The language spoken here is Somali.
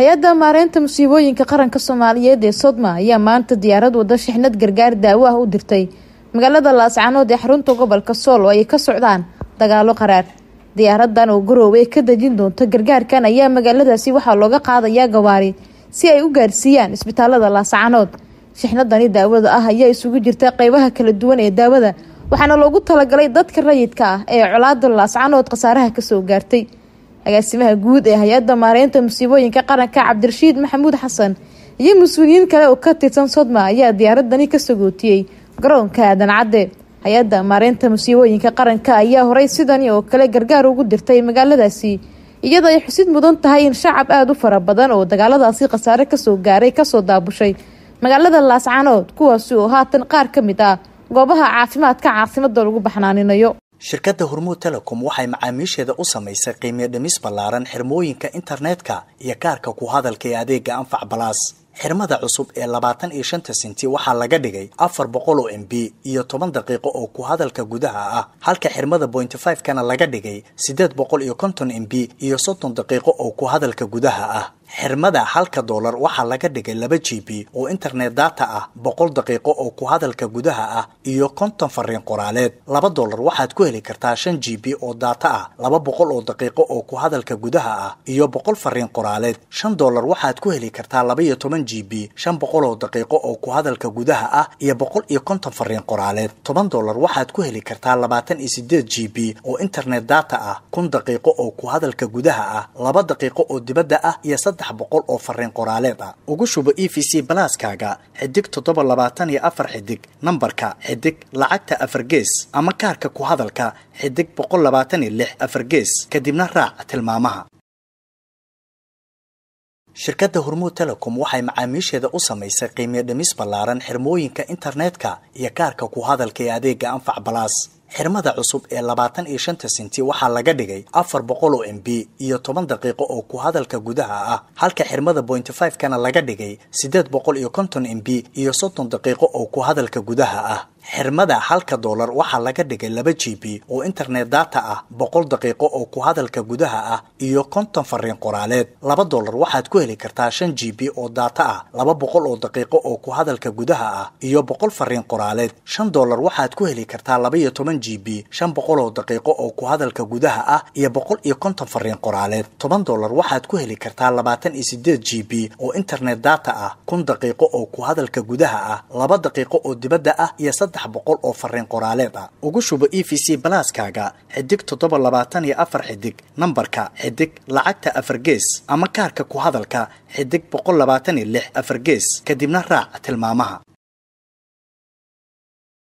hay-adda maareynta musiibooyinka qaranka soomaaliyeed ee sodma ayaa maanta diyaarad wada shixnad gargaar daawo ah u dirtay magaalada laascanood ee xarunta gobolka sool oo ay ka socdaan dagaalo qaraar diyaaradan oo garoowe ka dejin doonto gargaarkan ayaa magaaladaasi waxaa looga qaadayaa gawaari si ay u gaarsiiyaan isbitaalada laascanood shixnadani daawada ah ayaa isugu jirta qeybaha kala duwan ee daawada waxaana loogu talagalay dadka rayidka ah ee colaada laascanood khasaaraha kasoo gaartay agaasimaha guud ee hay-adda maareynta musiibooyinka qaranka cabdirashiid maxamuud xasan iyo mas-uuliyiin kale oo ka tirsan sodma ayaa diyaaradani ka sagootiyey garoonka aadan cadde hay-adda maareynta musiibooyinka qaranka ayaa horey sidani oo kale gargaar ugu dirtay magaaladaasi iyada ay xusid mudan tahay in shacab aada u fara badan oo dagaaladaasi khasaare kasoo gaaray kasoo daabushay magaalada laascanood kuwaasi oo haatan qaar ka mid ah goobaha caafimaadka caasimadda lagu baxnaaninayo shirkadda hormuud telecom waxay macaamiisheeda u samaysay qiime dhimis ballaaran xirmooyinka internetka iyo kaarka ku hadalka ee adeega anfac balaas xirmada cusub ee labaatan iyo shanta senti waxaa laga dhigay afar boqol oo m b iyo toban daqiiqo oo ku hadalka gudaha ah halka xirmada bointy five kana laga dhigay siddeed boqol iyo konton m b iyo soddon daqiiqo oo ku hadalka gudaha ah xirmada halka dollar waxaa laga dhigay laba g b oo internet data ah boqol daqiiqo oo ku hadalka gudaha ah iyo konton fariin qoraaleed laba dollar waxaad ku heli kartaa shan g b oo data ah laba boqol oo daqiiqo oo ku hadalka gudaha ah iyo boqol fariin qoraaleed shan doolar waxaad ku heli kartaa labaiyo toban g b shan boqol oo daqiiqo oo ku hadalka gudaha ah iyo boqol iyo konton fariin qoraaleed toban doolar waxaad ku heli kartaa labaatan iyo sideed g b oo internet data ah kun daqiiqo oo ku hadalka gudaha ah laba daqiiqo oo dibadda ah iyo saddex saddex boqol oo fariin qoraaleed ah ugu shubo e v c balaaskaaga xidig toddoba labaatan iyo afar xidig nambarka xidig lacagta afar gees ama kaarka ku hadalka xidig boqol labaatan iyo lix afar gees kadibna raac tilmaamaha shirkadda hormuud telecom waxay macaamiisheeda u samaysay qiimiyo dhimis ballaaran xirmooyinka internetka iyo kaarka ku hadalka ee adeega anfac balaas xirmada cusub ee labaatan iyo shanta senti waxaa laga dhigay afar boqol oo m b iyo toban daqiiqo oo ku hadalka gudaha ah halka xirmada pointy five kana laga dhigay siddeed boqol iyo konton m b iyo soddon daqiiqo oo ku hadalka gudaha ah xirmada halka doolar waxaa laga dhigay laba g b oo internet data ah boqol daqiiqo oo ku hadalka gudaha ah iyo konton fariin qoraaleed laba doolar waxaad ku heli kartaa shan g b oo data ah laba boqol oo daqiiqo oo ku hadalka gudaha ah iyo boqol fariin qoraaleed shan doolar waxaad ku heli kartaa laba toban g b shan boqol oo daqiiqo oo ku hadalka gudaha ah iyo boqol iyo konton fariin qoraaleed toban dollar waxaad ku heli kartaa labaatan iyo sideed g b oo internet data ah kun daqiiqo oo ku hadalka gudaha ah laba daqiiqo oo dibadda ah iyo saddex boqol oo fariin qoraaleed ah ugu shubo e v c balaaskaaga xidig toddoba labaatan iyo afar xidig nambarka xidig lacagta afar gees ama kaarka ku hadalka xidig boqol labaatan iyo lix afar gees kadibna raac tilmaamaha